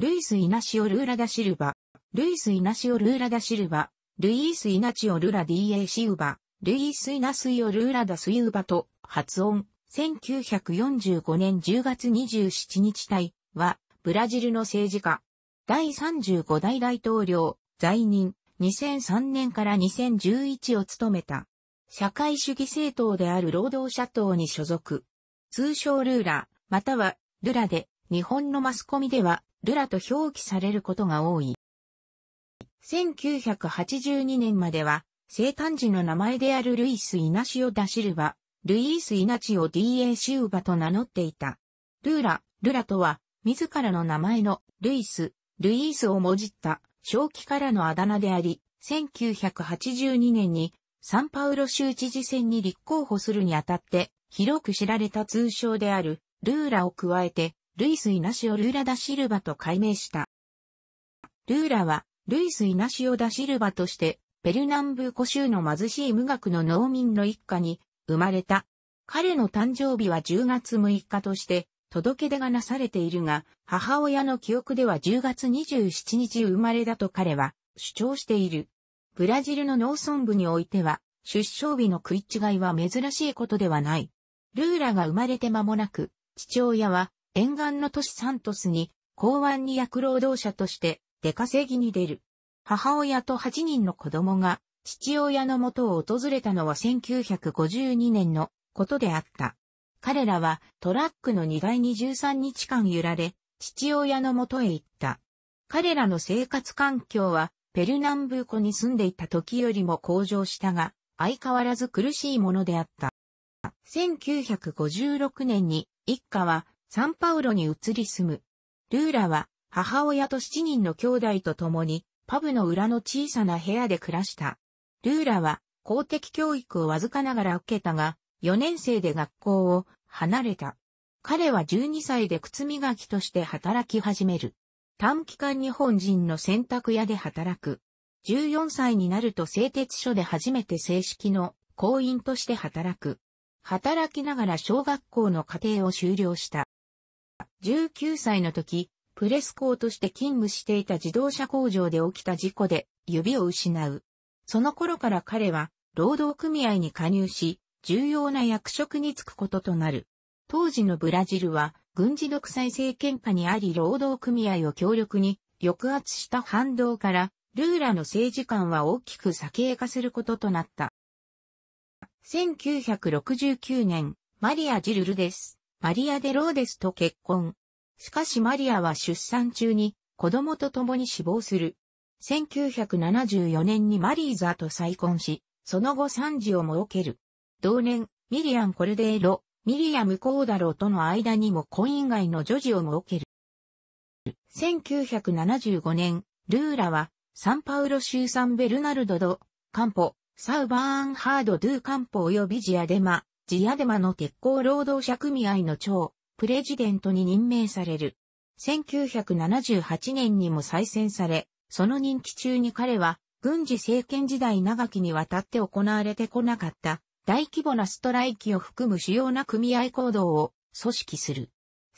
ルイス・イナシオ・ルーラ・ダ・シルバ、ルイス・イナシオ・ルーラ・ダ・シルバ、ルイース・イナチオ・ルラ・ディエ・シウバ、ルイース・イナスイオ・ルーラ・ダ・スイウバと発音、1945年10月27日体は、ブラジルの政治家、第35代大統領、在任、2003年から2011を務めた、社会主義政党である労働者党に所属、通称ルーラ、または、ルラで、日本のマスコミでは、ルラと表記されることが多い。1982年までは、生誕時の名前であるルイス・イナシオ・ダシルバ、ルイース・イナチオ・ディエ・シウバと名乗っていた。ルーラ、ルラとは、自らの名前のルイス、ルイースをもじった、正気からのあだ名であり、1982年にサンパウロ州知事選に立候補するにあたって、広く知られた通称であるルーラを加えて、ルイス・イナシオ・ルーラ・ダ・シルバと改名した。ルーラは、ルイス・イナシオ・ダ・シルバとして、ペルナンブーコ州の貧しい無学の農民の一家に生まれた。彼の誕生日は10月6日として、届け出がなされているが、母親の記憶では10月27日生まれだと彼は主張している。ブラジルの農村部においては、出生日の食い違いは珍しいことではない。ルーラが生まれて間もなく、父親は沿岸の都市サントスに、港湾に役労働者として出稼ぎに出る。母親と8人の子供が、父親のもとを訪れたのは1952年のことであった。彼らはトラックの荷台に13日間揺られ、父親のもとへ行った。彼らの生活環境は、ペルナンブーコに住んでいた時よりも向上したが、相変わらず苦しいものであった。1956年に一家はサンパウロに移り住む。ルーラは母親と7人の兄弟と共にパブの裏の小さな部屋で暮らした。ルーラは公的教育をわずかながら受けたが、4年生で学校を離れた。彼は12歳で靴磨きとして働き始める。短期間日本人の洗濯屋で働く。14歳になると製鉄所で初めて正式の行員として働く。働きながら小学校の課程を修了した。19歳の時、プレス校として勤務していた自動車工場で起きた事故で指を失う。その頃から彼は労働組合に加入し、重要な役職に就くこととなる。当時のブラジルは軍事独裁政権下にあり労働組合を強力に抑圧した反動から、ルーラの政治観は大きく左傾化することとなった。1969年、マリア・ジルルです。マリア・デ・ローデスと結婚。しかしマリアは出産中に子供と共に死亡する。1974年にマリーザと再婚し、その後三児を設ける。同年、ミリアン・コルデーロ、ミリアム・コーダロとの間にも婚以外の女児を設ける。1975年、ルーラは、サンパウロ州サンベルナルドド、カンポ、サウバーンハード・ドゥ・カンポ及びジアデマ、ジアデマの鉄鋼労働者組合の長、プレジデントに任命される。1978年にも再選され、その任期中に彼は、軍事政権時代長きにわたって行われてこなかった、大規模なストライキを含む主要な組合行動を組織する。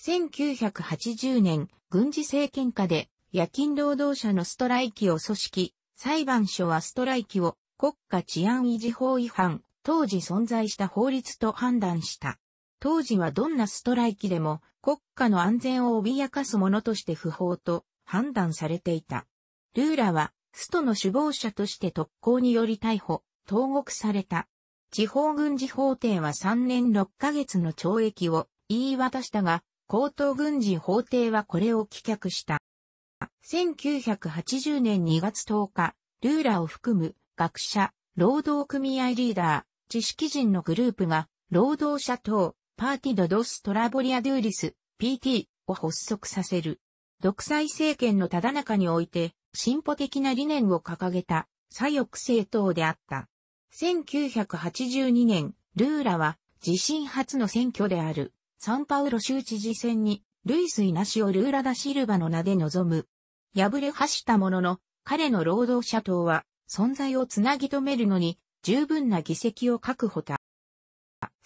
1980年、軍事政権下で夜勤労働者のストライキを組織、裁判所はストライキを国家治安維持法違反、当時存在した法律と判断した。当時はどんなストライキでも国家の安全を脅かすものとして不法と判断されていた。ルーラは、ストの首謀者として特攻により逮捕、投獄された。地方軍事法廷は3年6ヶ月の懲役を言い渡したが、高等軍事法廷はこれを棄却した。1980年2月10日、ルーラを含む学者、労働組合リーダー、知識人のグループが、労働者党、パーティド・ドス・トラボリア・ドゥーリス、PT を発足させる。独裁政権のただ中において、進歩的な理念を掲げた、左翼政党であった。1982年、ルーラは、自身初の選挙である、サンパウロ州知事選に、ルイス・イナシオ・ルーラ・ダ・シルバの名で臨む。敗れはしたものの、彼の労働者党は、存在をつなぎ止めるのに、十分な議席を確保た。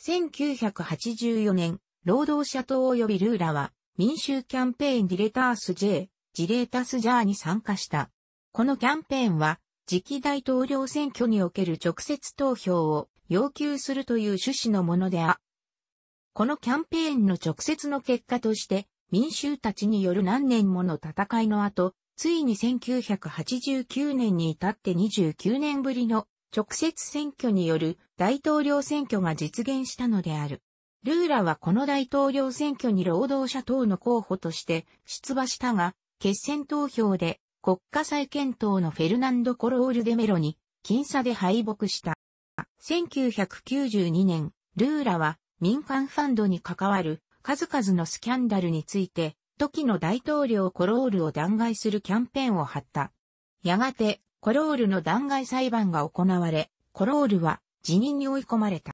1984年、労働者党及びルーラは民衆キャンペーンディレタース J、ジレータスジャーに参加した。このキャンペーンは、次期大統領選挙における直接投票を要求するという趣旨のものであ。このキャンペーンの直接の結果として、民衆たちによる何年もの戦いの後、ついに1989年に至って29年ぶりの直接選挙による大統領選挙が実現したのである。ルーラはこの大統領選挙に労働者党の候補として出馬したが、決選投票で国家再検討のフェルナンド・コロール・デメロに僅差で敗北した。1992年、ルーラは民間ファンドに関わる数々のスキャンダルについて、時の大統領コロールを弾劾するキャンペーンを張った。やがて、コロールの弾劾裁判が行われ、コロールは辞任に追い込まれた。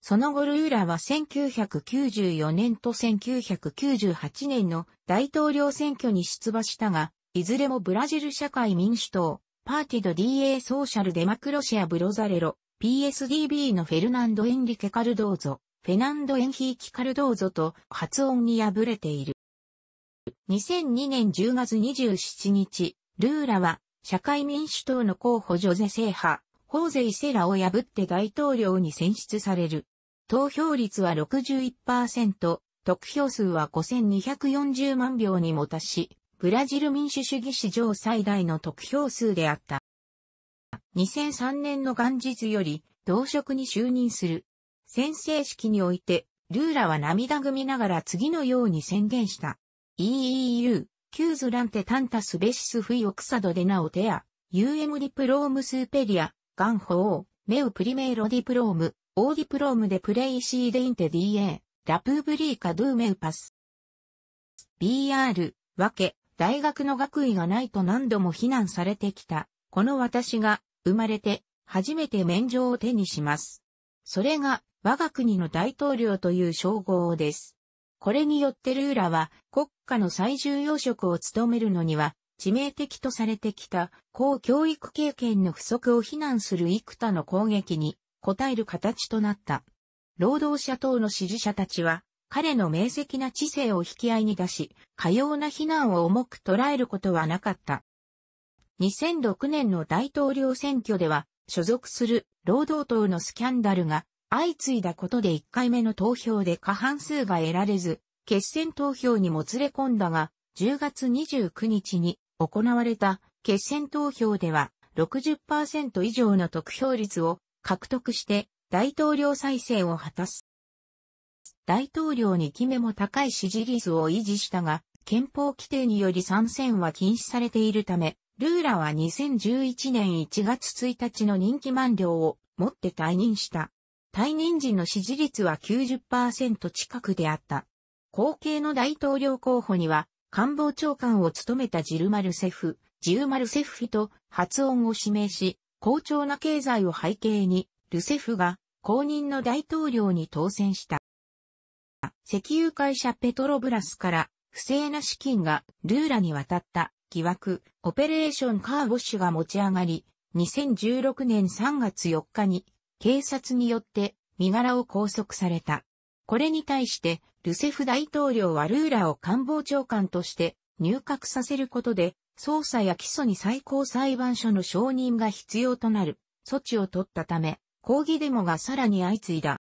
その後ルーラは1994年と1998年の大統領選挙に出馬したが、いずれもブラジル社会民主党、パーティド DA ソーシャルデマクロシアブロザレロ、PSDB のフェルナンド・エンリケ・カルドーゾ、フェナンド・エンヒーキ・カルドーゾと発音に敗れている。2002年10月27日、ルーラは社会民主党の候補ジョゼ制派、ホーゼイセラを破って大統領に選出される。投票率は61%、得票数は5240万票にも達し、ブラジル民主主義史上最大の得票数であった。2003年の元日より、同職に就任する。宣誓式において、ルーラは涙ぐみながら次のように宣言した。EEU、キューズランテタンタスベシスフィオクサドデナオテア、ユーエムディプロームスーペリア、ガンホー、メウプリメイロディプローム、オーディプロームでプレイシーデインテ DA、ラプーブリーカドゥーメウパス。BR、わけ、大学の学位がないと何度も非難されてきた、この私が、生まれて、初めて免状を手にします。それが、我が国の大統領という称号です。これによってルーラは国家の最重要職を務めるのには致命的とされてきた高教育経験の不足を非難する幾多の攻撃に応える形となった。労働者等の支持者たちは彼の明晰な知性を引き合いに出し、かような非難を重く捉えることはなかった。2006年の大統領選挙では所属する労働党のスキャンダルが相次いだことで1回目の投票で過半数が得られず、決選投票にもつれ込んだが、10月29日に行われた決選投票では60%以上の得票率を獲得して大統領再選を果たす。大統領に決めも高い支持率を維持したが、憲法規定により参戦は禁止されているため、ルーラは2011年1月1日の任期満了をもって退任した。退任時の支持率は90%近くであった。後継の大統領候補には、官房長官を務めたジルマルセフ、ジウマルセフフと発音を指名し、好調な経済を背景に、ルセフが公認の大統領に当選した。石油会社ペトロブラスから不正な資金がルーラに渡った疑惑、オペレーションカーウォッシュが持ち上がり、2016年3月4日に警察によって身柄を拘束された。これに対して、ルセフ大統領はルーラを官房長官として入閣させることで、捜査や起訴に最高裁判所の承認が必要となる措置を取ったため、抗議デモがさらに相次いだ。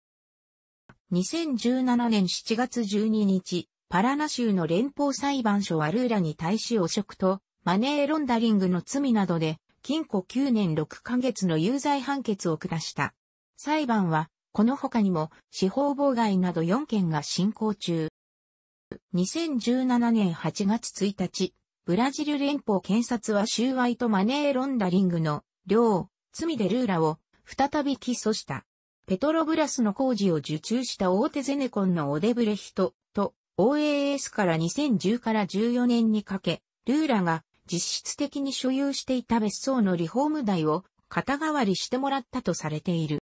2017年7月12日、パラナ州の連邦裁判所はルーラに対し汚職とマネーロンダリングの罪などで禁錮9年6ヶ月の有罪判決を下した。裁判は、この他にも、司法妨害など4件が進行中。2017年8月1日、ブラジル連邦検察は収賄とマネーロンダリングの、両、罪でルーラを、再び起訴した。ペトロブラスの工事を受注した大手ゼネコンのオデブレヒトと OAS から2010から14年にかけ、ルーラが実質的に所有していた別荘のリフォーム代を肩代わりしてもらったとされている。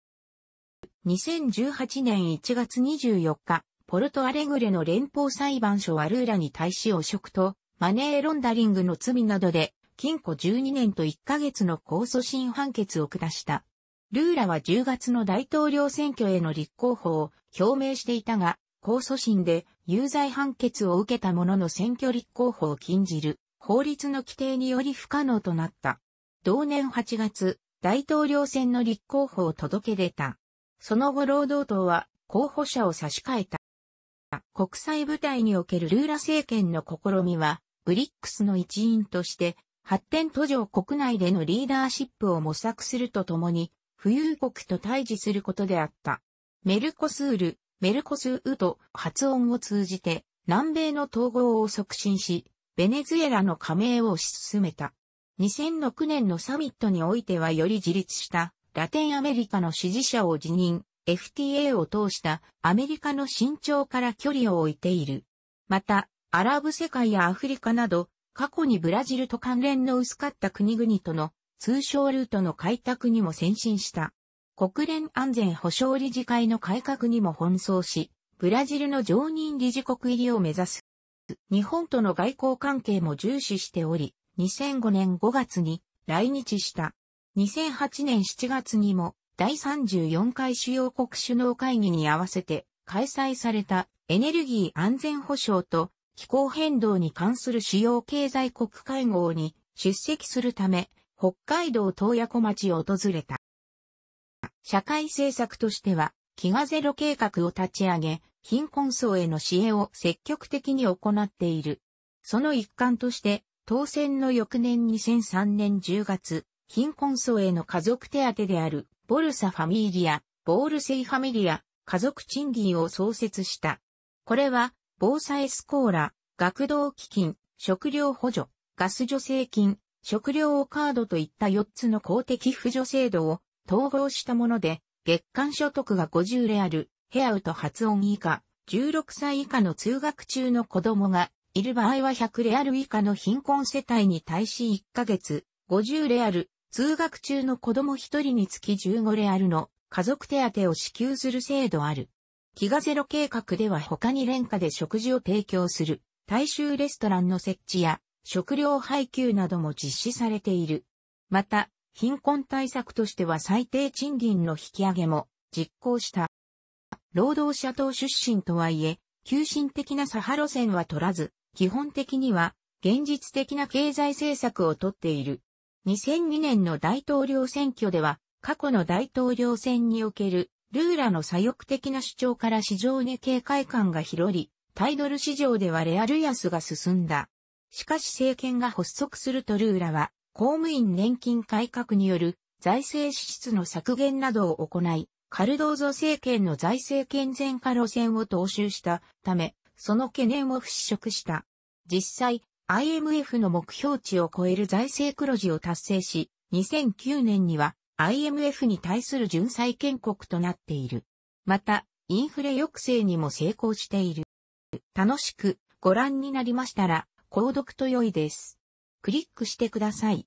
2018年1月24日、ポルトアレグレの連邦裁判所ワルーラに対し汚職とマネーロンダリングの罪などで禁錮12年と1ヶ月の控訴審判決を下した。ルーラは10月の大統領選挙への立候補を表明していたが、控訴審で有罪判決を受けたものの選挙立候補を禁じる法律の規定により不可能となった。同年8月、大統領選の立候補を届け出た。その後労働党は候補者を差し替えた。国際部隊におけるルーラ政権の試みは、ブリックスの一員として、発展途上国内でのリーダーシップを模索するとともに、富裕国と対峙することであった。メルコスール、メルコスウと発音を通じて、南米の統合を促進し、ベネズエラの加盟を推し進めた。2006年のサミットにおいてはより自立したラテンアメリカの支持者を辞任、FTA を通したアメリカの身長から距離を置いている。また、アラブ世界やアフリカなど、過去にブラジルと関連の薄かった国々との通商ルートの開拓にも先進した。国連安全保障理事会の改革にも奔走し、ブラジルの常任理事国入りを目指す。日本との外交関係も重視しており、2005年5月に来日した。2008年7月にも第34回主要国首脳会議に合わせて開催されたエネルギー安全保障と気候変動に関する主要経済国会合に出席するため北海道洞爺湖町を訪れた。社会政策としては、飢餓ゼロ計画を立ち上げ、貧困層への支援を積極的に行っている。その一環として、当選の翌年2003年10月、貧困層への家族手当である、ボルサファミリア、ボールセイファミリア、家族賃金を創設した。これは、防災スコーラ、学童基金、食料補助、ガス助成金、食料カードといった4つの公的扶助制度を統合したもので、月間所得が50レアル、ヘアウと発音以下、16歳以下の通学中の子供がいる場合は100レアル以下の貧困世帯に対し1ヶ月、50レアル、通学中の子供一人につき15レアルの家族手当を支給する制度ある。飢餓ゼロ計画では他に廉価で食事を提供する大衆レストランの設置や食料配給なども実施されている。また、貧困対策としては最低賃金の引き上げも実行した。労働者党出身とはいえ、急進的な左派路線は取らず、基本的には現実的な経済政策をとっている。2002年の大統領選挙では、過去の大統領選における、ルーラの左翼的な主張から市場に警戒感が広り、タイドル市場ではレアル安が進んだ。しかし政権が発足するとルーラは、公務員年金改革による財政支出の削減などを行い、カルドーゾ政権の財政健全化路線を踏襲したため、その懸念を払拭した。実際、IMF の目標値を超える財政黒字を達成し、2009年には IMF に対する純債権国となっている。また、インフレ抑制にも成功している。楽しくご覧になりましたら、購読と良いです。クリックしてください。